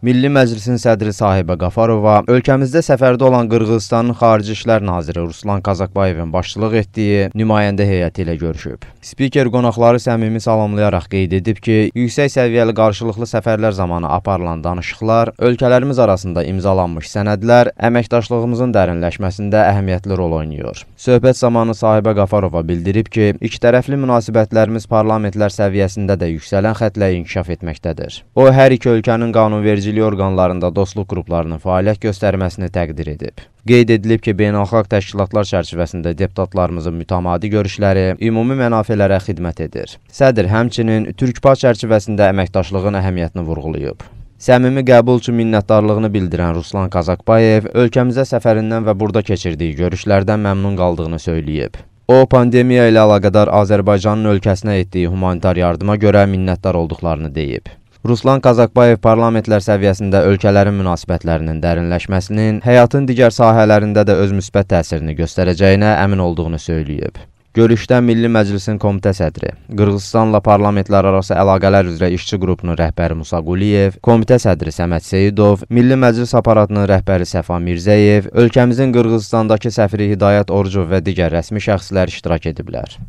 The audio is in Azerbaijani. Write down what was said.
Milli Məclisin sədri Sahibə Qafarova ölkəmizdə səfərdə olan Qırğızstanın Xarici İşlər Naziri Ruslan Kazakbayevin başçılıq etdiyi nümayəndə heyəti ilə görüşüb. Spiker qonaqları səmimi salamlayaraq qeyd edib ki, yüksək səviyyəli qarşılıqlı səfərlər zamanı aparılan danışıqlar, ölkələrimiz arasında imzalanmış sənədlər əməkdaşlığımızın dərinləşməsində əhəmiyyətli rol oynayır. Söhbət zamanı Sahibə Qafarova bildirib ki, ikitərəfli münasibətlərimiz parlamentlər səviyyəsində də yüksələn xətlə inkişaf etməkdədir. O, hər iki ölkənin qanunverici təcili orqanlarında dostluq qruplarının fəaliyyət göstərməsini təqdir edib. Qeyd edilib ki, beynəlxalq təşkilatlar çərçivəsində deputatlarımızın mütəmadi görüşləri ümumi mənafelərə xidmət edir. Sədr həmçinin Türkpar çərçivəsində əməkdaşlığın əhəmiyyətini vurğulayıb. Səmimi qəbul üçün minnətdarlığını bildirən Ruslan Kazakbayev ölkəmizə səfərindən və burada keçirdiyi görüşlərdən məmnun qaldığını söyləyib. O, pandemiya ilə əlaqədar Azərbaycanın ölkəsinə etdiyi humanitar yardıma görə minnətdar olduqlarını deyib. Ruslan Qazaqbayev parlamentlər səviyyəsində ölkələrin münasibətlərinin dərinləşməsinin həyatın digər sahələrində də öz müsbət təsirini göstərəcəyinə əmin olduğunu söyləyib. Görüşdə Milli Məclisin komitə sədri, Qırğızstanla parlamentlər arası əlaqələr üzrə işçi qrupunun rəhbəri Musa Quliyev, komitə sədri Səməd Seyidov, Milli Məclis aparatının rəhbəri Səfa Mirzəyev, ölkəmizin Qırğızstandakı səfiri Hidayət Orucov və digər rəsmi şəxslər iştirak ediblər.